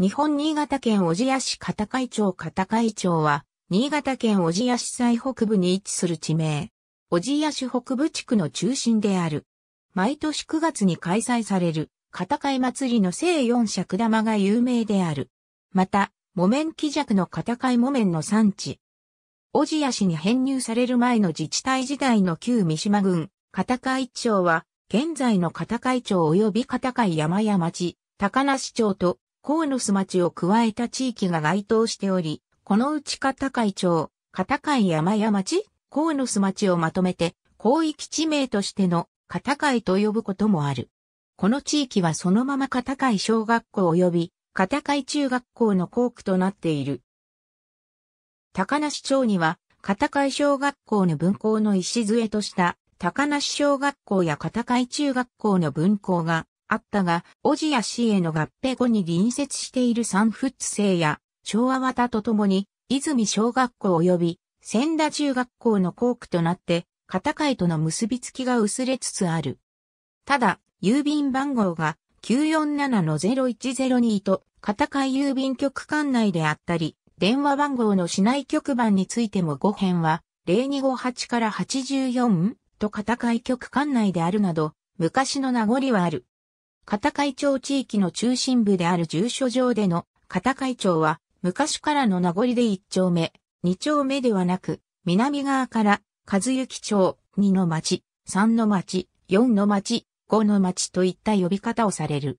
日本新潟県小千谷市片貝町片貝町は、新潟県小千谷市最北部に位置する地名。小千谷市北部地区の中心である。毎年9月に開催される、片貝祭りの聖四尺玉が有名である。また、木綿木弱の片貝木綿の産地。小千谷市に編入される前の自治体時代の旧三島郡、片貝町は、現在の片貝町及び片貝山や町、高梨町と河野巣町を加えた地域が該当しており、このうち片貝町、片貝山屋町、河野巣町をまとめて、広域地名としての片貝と呼ぶこともある。この地域はそのまま片貝小学校及び片貝中学校の校区となっている。高梨町には片貝小学校の分校の礎とした高梨小学校や片貝中学校の分校があったが、オジや市への合併後に隣接している三仏星や昭和綿とともに、泉小学校及び千田中学校の校区となって、片貝との結びつきが薄れつつある。ただ、郵便番号が947 0102と、片貝郵便局管内であったり、電話番号の市内局番についても5編は、0258から84と片貝局管内であるなど、昔の名残はある。片海町地域の中心部である住所上での片海町は昔からの名残で一丁目、二丁目ではなく、南側から和幸町、二の町、三の町、四の町、五の町といった呼び方をされる。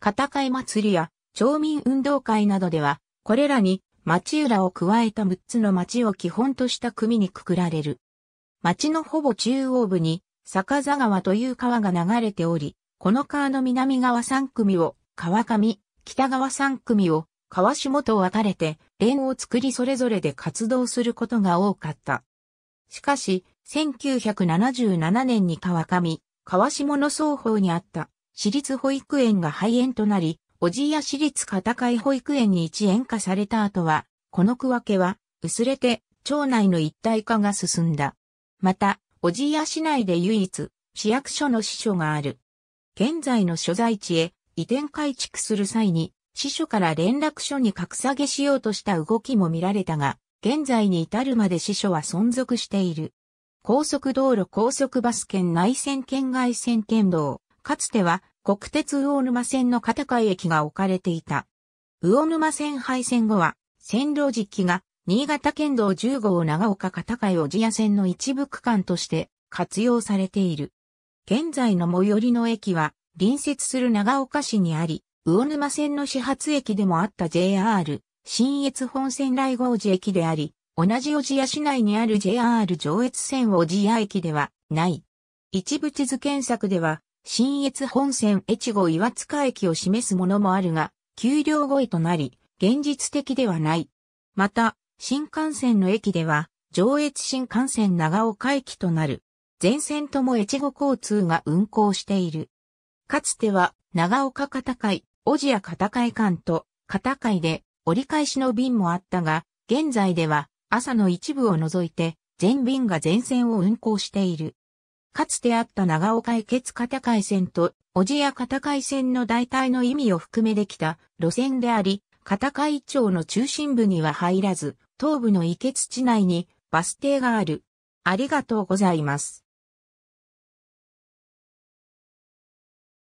片海祭りや町民運動会などでは、これらに町浦を加えた6つの町を基本とした組にくくられる。町のほぼ中央部に坂座川という川が流れており、この川の南側3組を川上、北側3組を川下と分かれて連を作りそれぞれで活動することが多かった。しかし、1977年に川上、川下の双方にあった私立保育園が廃園となり、おじや私立片貝保育園に一円化された後は、この区分けは薄れて町内の一体化が進んだ。また、おじや市内で唯一市役所の支所がある。現在の所在地へ移転改築する際に、司書から連絡書に格下げしようとした動きも見られたが、現在に至るまで司書は存続している。高速道路高速バス圏内線圏外線圏道、かつては国鉄魚沼線の片海駅が置かれていた。魚沼線廃線後は、線路実機が新潟県道10号長岡片海小千谷線の一部区間として活用されている。現在の最寄りの駅は、隣接する長岡市にあり、魚沼線の始発駅でもあった JR、新越本線来郷寺駅であり、同じ小千谷市内にある JR 上越線小千谷駅ではない。一部地図検索では、新越本線越後岩塚駅を示すものもあるが、給料超えとなり、現実的ではない。また、新幹線の駅では、上越新幹線長岡駅となる。全線とも越後交通が運行している。かつては、長岡片海、小千谷片海間と、片海で折り返しの便もあったが、現在では朝の一部を除いて全便が全線を運行している。かつてあった長岡駅決片海線と小千谷片海線の代替の意味を含めできた路線であり、片海町の中心部には入らず、東部の池津地内にバス停がある。ありがとうございます。